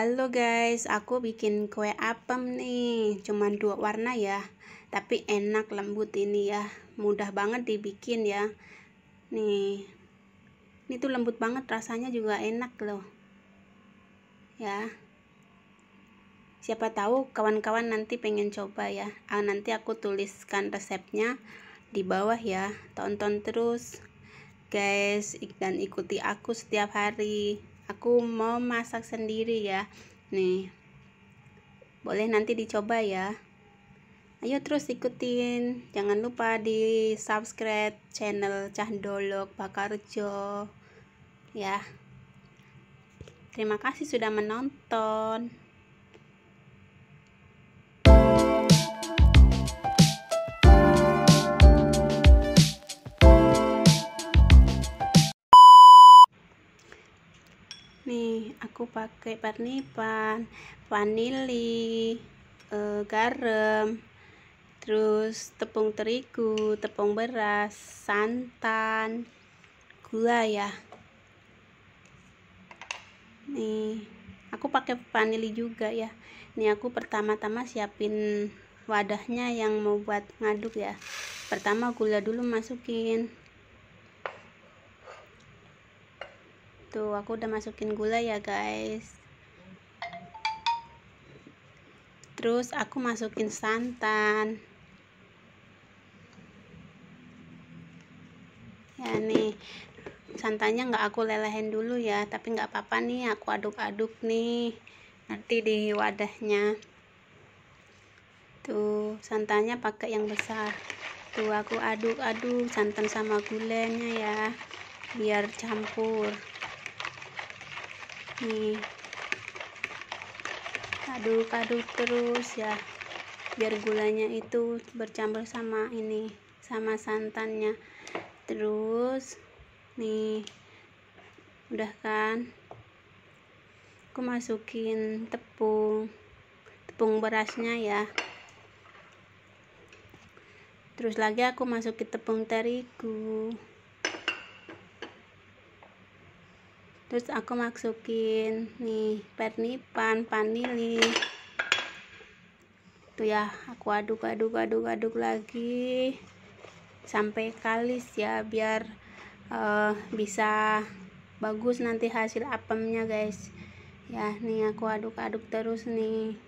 Halo guys, aku bikin kue apem nih Cuman dua warna ya Tapi enak lembut ini ya Mudah banget dibikin ya Nih Ini tuh lembut banget rasanya juga enak loh Ya Siapa tahu kawan-kawan nanti pengen coba ya ah, Nanti aku tuliskan resepnya di bawah ya Tonton terus guys dan ikuti aku setiap hari aku mau masak sendiri ya nih boleh nanti dicoba ya ayo terus ikutin jangan lupa di subscribe channel Cahdolog Bakarjo ya terima kasih sudah menonton aku pakai parnipan vanili e, garam terus tepung terigu tepung beras santan gula ya nih aku pakai vanili juga ya ini aku pertama-tama siapin wadahnya yang mau buat ngaduk ya pertama gula dulu masukin Tuh, gitu. aku udah masukin gula ya, guys. Terus aku masukin santan. Ya nih, santannya nggak aku lelehin dulu ya, tapi nggak apa-apa nih, aku aduk-aduk nih nanti di wadahnya. Tuh, santannya pakai yang besar. Tuh, aku aduk-aduk santan sama gulanya ya, biar campur nih aduk-aduk terus ya biar gulanya itu bercampur sama ini sama santannya terus nih udah kan aku masukin tepung tepung berasnya ya terus lagi aku masukin tepung terigu terus aku masukin nih pet nipan vanili tuh ya aku aduk aduk aduk aduk lagi sampai kalis ya biar uh, bisa bagus nanti hasil apemnya guys ya nih aku aduk-aduk terus nih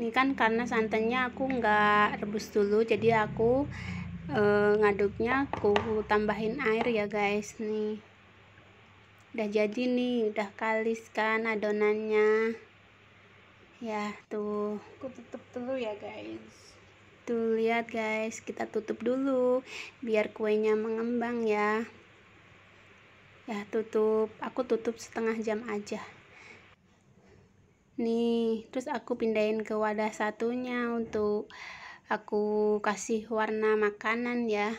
ini kan karena santannya aku nggak rebus dulu jadi aku Eh, ngaduknya aku tambahin air ya guys nih udah jadi nih udah kalis kan adonannya ya tuh aku tutup dulu ya guys tuh lihat guys kita tutup dulu biar kuenya mengembang ya ya tutup aku tutup setengah jam aja nih terus aku pindahin ke wadah satunya untuk aku kasih warna makanan ya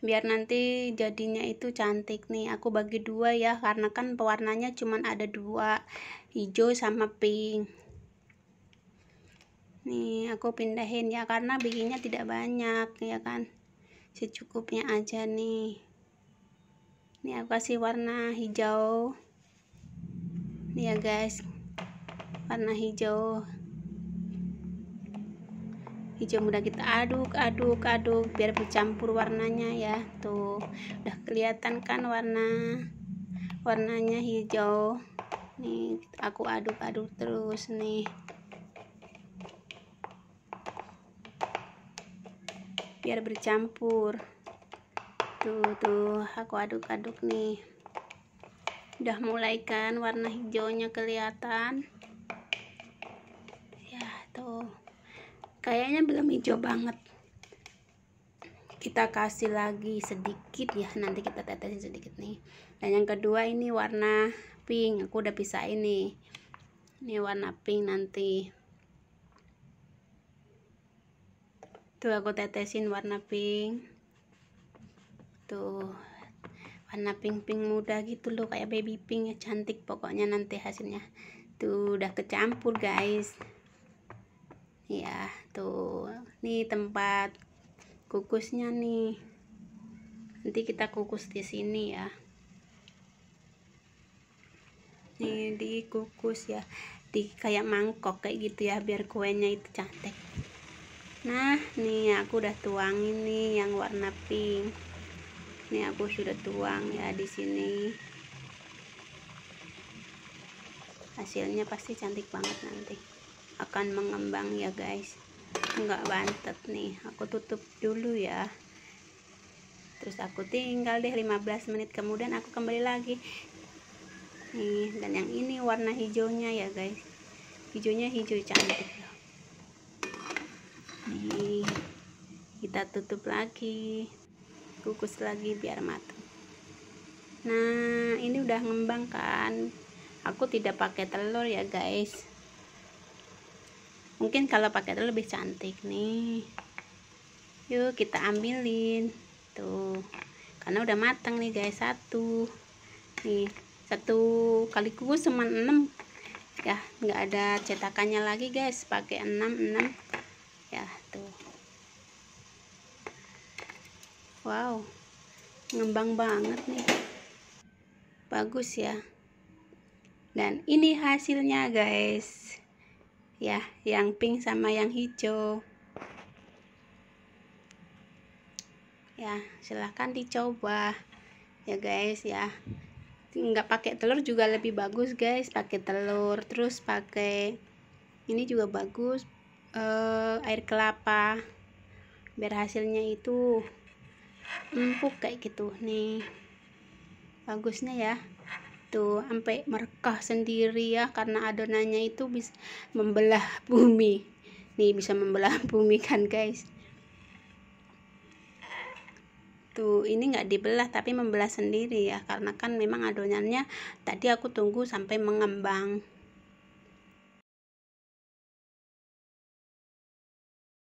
biar nanti jadinya itu cantik nih aku bagi dua ya karena kan pewarnanya cuman ada dua hijau sama pink nih aku pindahin ya karena bikinnya tidak banyak ya kan secukupnya aja nih ini aku kasih warna hijau nih ya guys warna hijau hijau muda kita gitu. aduk aduk aduk biar bercampur warnanya ya tuh udah kelihatan kan warna warnanya hijau nih gitu. aku aduk aduk terus nih biar bercampur tuh tuh aku aduk aduk nih udah mulai kan warna hijaunya kelihatan ya tuh kayaknya belum hijau banget kita kasih lagi sedikit ya nanti kita tetesin sedikit nih dan yang kedua ini warna pink aku udah bisa ini. ini warna pink nanti tuh aku tetesin warna pink tuh warna pink-pink muda gitu loh kayak baby pink ya cantik pokoknya nanti hasilnya tuh udah kecampur guys ya tuh nih tempat kukusnya nih nanti kita kukus di sini ya nih dikukus ya di kayak mangkok kayak gitu ya biar kuenya itu cantik nah nih aku udah tuang ini yang warna pink ini aku sudah tuang ya di sini hasilnya pasti cantik banget nanti akan mengembang ya guys enggak bantet nih aku tutup dulu ya terus aku tinggal deh 15 menit kemudian aku kembali lagi nih dan yang ini warna hijaunya ya guys hijaunya hijau cantik kita tutup lagi kukus lagi biar matang nah ini udah ngembang kan aku tidak pakai telur ya guys mungkin kalau pakai itu lebih cantik nih yuk kita ambilin tuh karena udah matang nih guys satu nih satu kali kukus cuma enam. ya nggak ada cetakannya lagi guys pakai enam enam. ya tuh wow ngembang banget nih bagus ya dan ini hasilnya guys ya yang pink sama yang hijau ya silahkan dicoba ya guys ya nggak pakai telur juga lebih bagus guys pakai telur terus pakai ini juga bagus eh, air kelapa biar hasilnya itu empuk kayak gitu nih bagusnya ya gitu sampai merekah sendiri ya karena adonannya itu bisa membelah bumi nih bisa membelah bumi kan guys tuh ini nggak dibelah tapi membelah sendiri ya karena kan memang adonannya tadi aku tunggu sampai mengembang